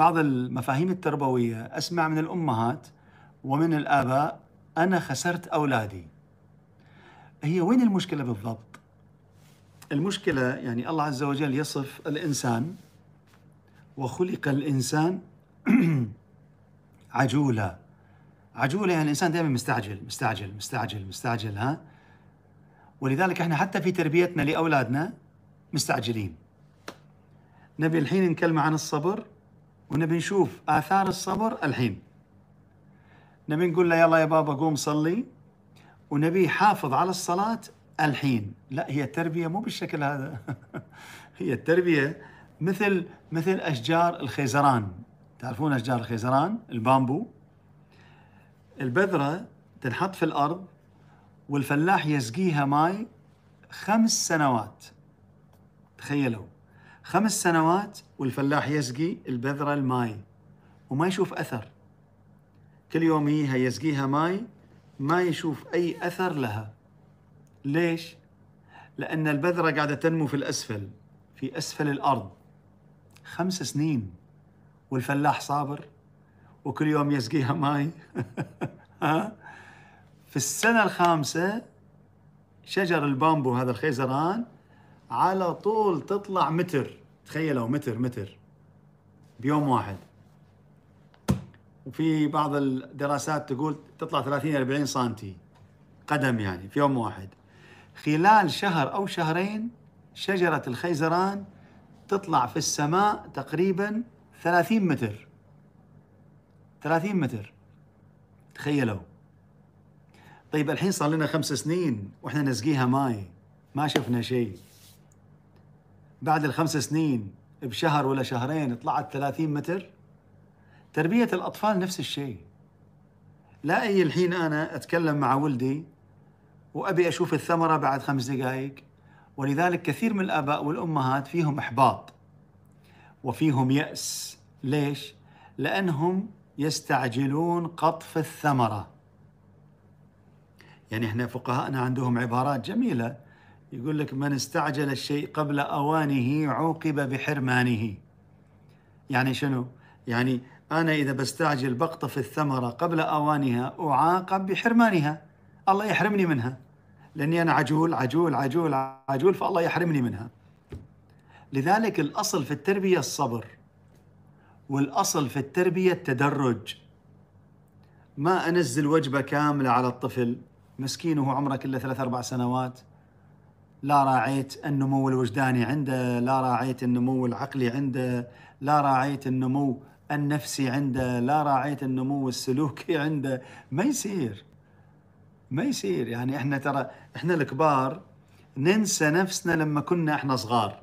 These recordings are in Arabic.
بعض المفاهيم التربويه اسمع من الامهات ومن الاباء انا خسرت اولادي هي وين المشكله بالضبط المشكله يعني الله عز وجل يصف الانسان وخلق الانسان عجولا عجوله يعني الانسان دائما مستعجل مستعجل مستعجل مستعجل ها ولذلك احنا حتى في تربيتنا لاولادنا مستعجلين نبي الحين نكلم عن الصبر ونبي نشوف آثار الصبر الحين نبي نقول له يلا يا بابا قوم صلي ونبي يحافظ على الصلاة الحين لا هي التربية مو بالشكل هذا هي التربية مثل مثل أشجار الخيزران تعرفون أشجار الخيزران البامبو البذرة تنحط في الأرض والفلاح يسقيها ماي خمس سنوات تخيلوا خمس سنوات والفلاح يسقي البذرة الماي وما يشوف أثر كل يوم يجيها يسقيها ماي ما يشوف أي أثر لها ليش؟ لأن البذرة قاعدة تنمو في الأسفل في أسفل الأرض خمس سنين والفلاح صابر وكل يوم يسقيها ماي ها في السنة الخامسة شجر البامبو هذا الخيزران على طول تطلع متر تخيلوا متر متر بيوم واحد وفي بعض الدراسات تقول تطلع 30 40 سنتي قدم يعني في يوم واحد خلال شهر او شهرين شجره الخيزران تطلع في السماء تقريبا 30 متر 30 متر تخيلوا طيب الحين صار لنا خمس سنين واحنا نسقيها ماي ما شفنا شيء بعد الخمس سنين بشهر ولا شهرين طلعت 30 متر تربية الأطفال نفس الشيء لا أي الحين أنا أتكلم مع ولدي وأبي أشوف الثمرة بعد خمس دقائق ولذلك كثير من الآباء والأمهات فيهم إحباط وفيهم يأس ليش؟ لأنهم يستعجلون قطف الثمرة يعني احنا فقهاءنا عندهم عبارات جميلة يقول لك من استعجل الشيء قبل أوانه عوقب بحرمانه يعني شنو؟ يعني أنا إذا بستعجل بقطف الثمرة قبل أوانها أعاقب بحرمانها الله يحرمني منها لأني أنا عجول عجول عجول عجول فالله يحرمني منها لذلك الأصل في التربية الصبر والأصل في التربية التدرج ما أنزل وجبة كاملة على الطفل مسكين وهو عمره كله ثلاث أربع سنوات لا راعيت النمو الوجداني عنده لا راعيت النمو العقلي عنده لا راعيت النمو النفسي عنده لا راعيت النمو السلوكي عنده ما يصير ما يصير يعني احنا ترى احنا الكبار ننسى نفسنا لما كنا احنا صغار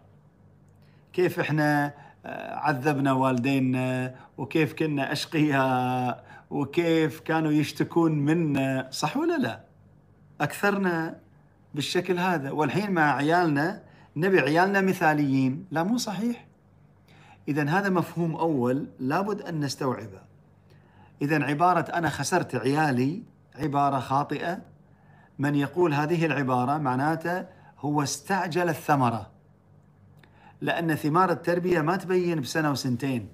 كيف احنا آه، عذبنا والدينا وكيف كنا اشقياء وكيف كانوا يشتكون منا صح ولا لا اكثرنا بالشكل هذا والحين مع عيالنا نبي عيالنا مثاليين لا مو صحيح إذا هذا مفهوم أول لابد أن نستوعبه إذا عبارة أنا خسرت عيالي عبارة خاطئة من يقول هذه العبارة معناته هو استعجل الثمرة لأن ثمار التربية ما تبين بسنة وسنتين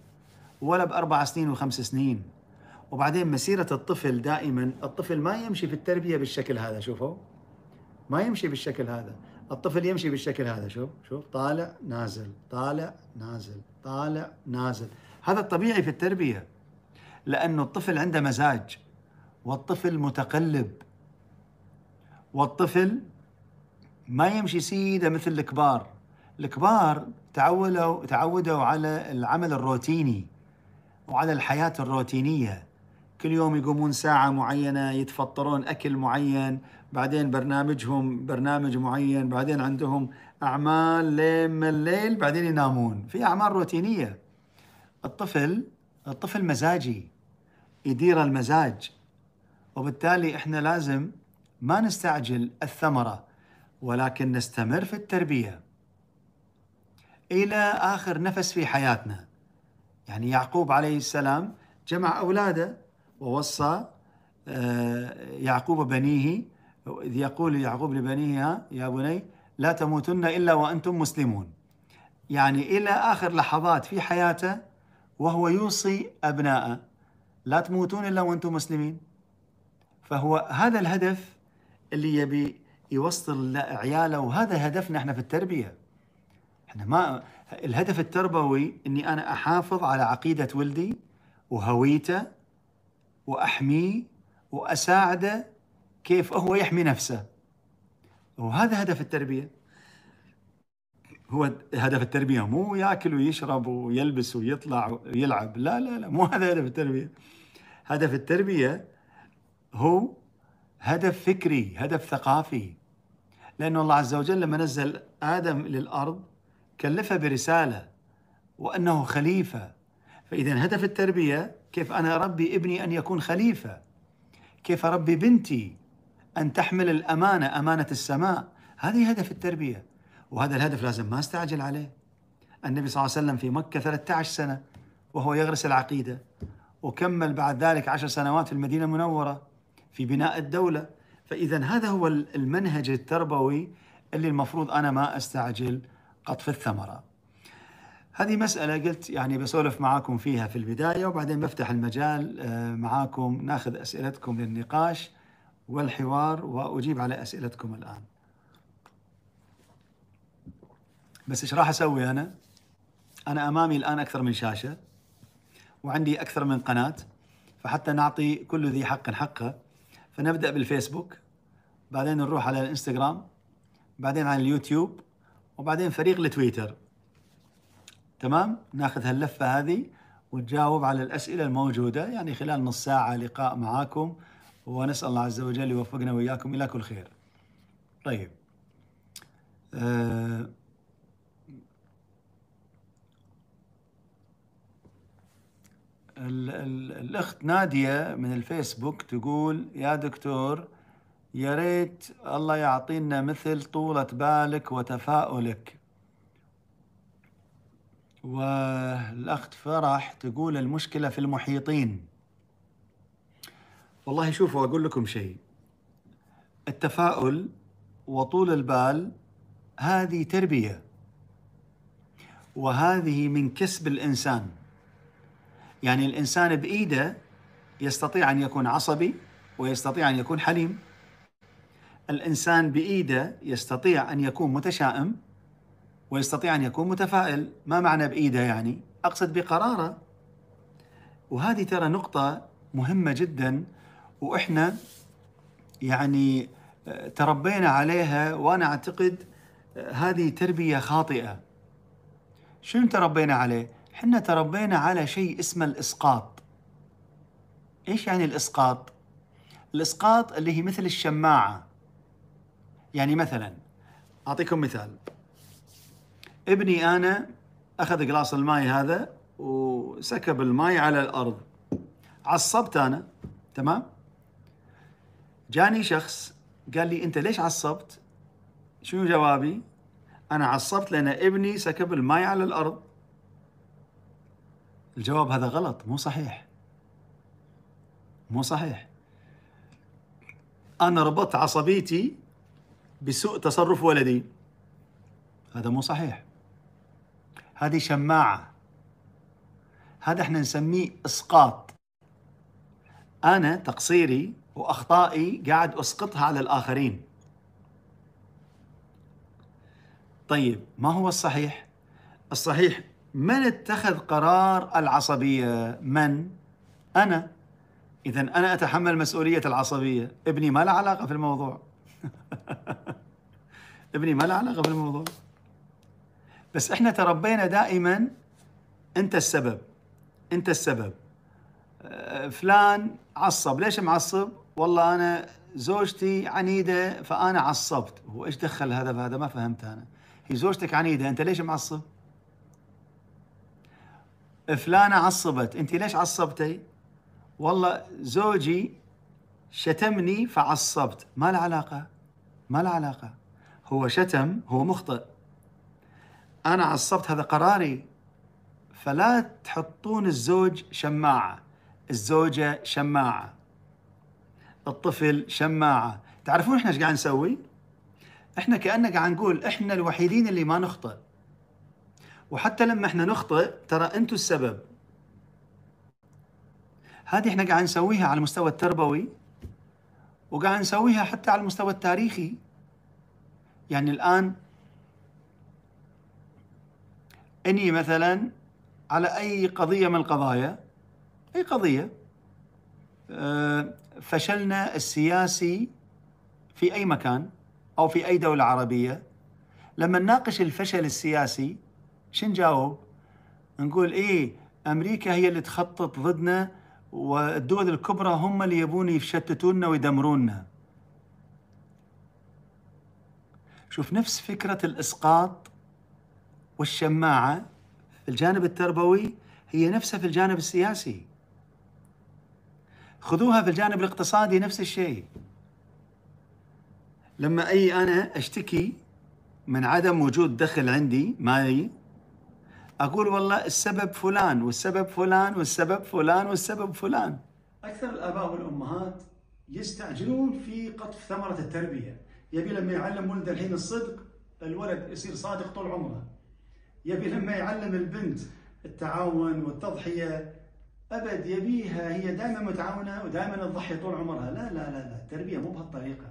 ولا بأربع سنين وخمس سنين وبعدين مسيرة الطفل دائما الطفل ما يمشي في التربية بالشكل هذا شوفوا ما يمشي بالشكل هذا الطفل يمشي بالشكل هذا شوف شوف طالع نازل طالع نازل طالع نازل هذا الطبيعي في التربية لأنه الطفل عنده مزاج والطفل متقلب والطفل ما يمشي سيده مثل الكبار الكبار تعودوا تعودوا على العمل الروتيني وعلى الحياه الروتينيه كل يوم يقومون ساعة معينة يتفطرون أكل معين بعدين برنامجهم برنامج معين بعدين عندهم أعمال لما الليل بعدين ينامون في أعمال روتينية الطفل الطفل مزاجي يدير المزاج وبالتالي إحنا لازم ما نستعجل الثمرة ولكن نستمر في التربية إلى آخر نفس في حياتنا يعني يعقوب عليه السلام جمع أولاده ووصى آه، يعقوب بنيه إذ يقول يعقوب لبنيه يا بني لا تموتن إلا وأنتم مسلمون يعني إلى آخر لحظات في حياته وهو يوصي أبناءه لا تموتون إلا وأنتم مسلمين فهو هذا الهدف اللي يبي يوصل لعياله وهذا هدفنا احنا في التربيه. احنا ما الهدف التربوي اني انا احافظ على عقيده ولدي وهويته واحميه واساعده كيف هو يحمي نفسه وهذا هدف التربيه هو هدف التربيه مو ياكل ويشرب ويلبس ويطلع ويلعب لا لا لا مو هذا هدف التربيه هدف التربيه هو هدف فكري هدف ثقافي لأن الله عز وجل لما نزل آدم للأرض كلفه برسالة وأنه خليفة فإذا هدف التربية كيف أنا ربي ابني أن يكون خليفة كيف ربي بنتي أن تحمل الأمانة أمانة السماء هذه هدف التربية وهذا الهدف لازم ما استعجل عليه النبي صلى الله عليه وسلم في مكة 13 سنة وهو يغرس العقيدة وكمل بعد ذلك عشر سنوات في المدينة المنورة في بناء الدولة فإذا هذا هو المنهج التربوي اللي المفروض أنا ما أستعجل قطف الثمرة هذه مسألة قلت يعني بسولف معاكم فيها في البداية وبعدين بفتح المجال آه، معاكم ناخذ أسئلتكم للنقاش والحوار وأجيب على أسئلتكم الآن بس إيش راح أسوي أنا؟ أنا أمامي الآن أكثر من شاشة وعندي أكثر من قناة فحتى نعطي كل ذي حق حقه فنبدأ بالفيسبوك بعدين نروح على الانستغرام بعدين على اليوتيوب وبعدين فريق التويتر تمام ناخذ هاللفه هذه وتجاوب على الاسئله الموجوده يعني خلال نص ساعه لقاء معاكم ونسال الله عز وجل يوفقنا واياكم الى كل خير. طيب. أه ال ال الاخت ناديه من الفيسبوك تقول يا دكتور يا ريت الله يعطينا مثل طولة بالك وتفاؤلك والاخت فرح تقول المشكله في المحيطين والله شوفوا اقول لكم شيء التفاؤل وطول البال هذه تربيه وهذه من كسب الانسان يعني الانسان بايده يستطيع ان يكون عصبي ويستطيع ان يكون حليم الانسان بايده يستطيع ان يكون متشائم ويستطيع أن يكون متفائل ما معنى بإيده يعني أقصد بقراره وهذه ترى نقطة مهمة جدا وإحنا يعني آه، تربينا عليها وأنا أعتقد آه، هذه تربية خاطئة شنو تربينا عليه؟ حنا تربينا على شيء اسمه الإسقاط إيش يعني الإسقاط؟ الإسقاط اللي هي مثل الشماعة يعني مثلا أعطيكم مثال ابني انا اخذ قلاص الماي هذا وسكب الماي على الارض عصبت انا تمام جاني شخص قال لي انت ليش عصبت شنو جوابي انا عصبت لان ابني سكب الماي على الارض الجواب هذا غلط مو صحيح مو صحيح انا ربطت عصبيتي بسوء تصرف ولدي هذا مو صحيح هذه شماعة هذا احنا نسميه اسقاط انا تقصيري واخطائي قاعد اسقطها على الاخرين طيب ما هو الصحيح الصحيح من اتخذ قرار العصبية من انا اذا انا اتحمل مسؤولية العصبية ابني ما له علاقة في الموضوع ابني ما له علاقة في الموضوع بس احنا تربينا دائما انت السبب انت السبب آه، فلان عصب ليش معصب والله انا زوجتي عنيده فانا عصبت هو ايش دخل هذا بهذا ما فهمت انا هي زوجتك عنيده انت ليش معصب فلانه عصبت انت ليش عصبتي والله زوجي شتمني فعصبت ما له علاقه ما له علاقه هو شتم هو مخطئ أنا عصبت هذا قراري فلا تحطون الزوج شماعة الزوجة شماعة الطفل شماعة تعرفون إحنا إيش قاعد نسوي؟ إحنا كأننا قاعد نقول إحنا الوحيدين اللي ما نخطئ وحتى لما إحنا نخطئ ترى أنتم السبب هذه إحنا قاعد نسويها على المستوى التربوي وقاعد نسويها حتى على المستوى التاريخي يعني الآن اني مثلا على اي قضيه من القضايا اي قضيه آه، فشلنا السياسي في اي مكان او في اي دوله عربيه لما نناقش الفشل السياسي شو نجاوب؟ نقول ايه امريكا هي اللي تخطط ضدنا والدول الكبرى هم اللي يبون يشتتونا ويدمروننا. شوف نفس فكره الاسقاط والشماعة في الجانب التربوي هي نفسها في الجانب السياسي خذوها في الجانب الاقتصادي نفس الشيء لما أي أنا أشتكي من عدم وجود دخل عندي مالي أقول والله السبب فلان والسبب فلان والسبب فلان والسبب فلان أكثر الآباء والأمهات يستعجلون في قطف ثمرة التربية يبي لما يعلم ولده الحين الصدق الولد يصير صادق طول عمره يبي لما يعلم البنت التعاون والتضحية أبد يبيها هي دائما متعاونة ودائما تضحي طول عمرها لا لا لا لا التربية مو بهالطريقة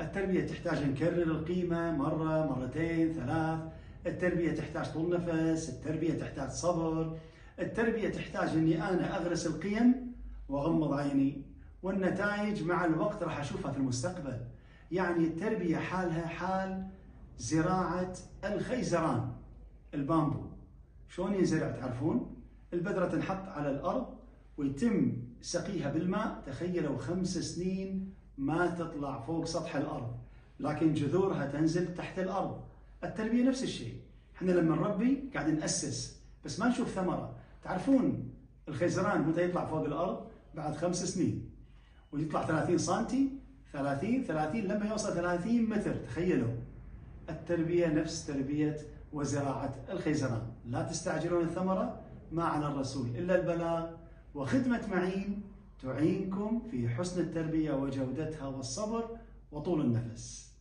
التربية تحتاج نكرر القيمة مرة مرتين ثلاث التربية تحتاج طول نفس التربية تحتاج صبر التربية تحتاج أني أنا أغرس القيم وأغمض عيني والنتائج مع الوقت راح أشوفها في المستقبل يعني التربية حالها حال زراعة الخيزران البامبو شلون ينزرع تعرفون؟ البذرة تنحط على الأرض ويتم سقيها بالماء تخيلوا خمس سنين ما تطلع فوق سطح الأرض لكن جذورها تنزل تحت الأرض التربية نفس الشيء احنا لما نربي قاعد نأسس بس ما نشوف ثمرة تعرفون الخيزران متى يطلع فوق الأرض بعد خمس سنين ويطلع 30 سنتي 30 30 لما يوصل 30 متر تخيلوا التربية نفس تربية وزراعة الخيزران لا تستعجلون الثمرة ما على الرسول إلا البلاء وخدمة معين تعينكم في حسن التربية وجودتها والصبر وطول النفس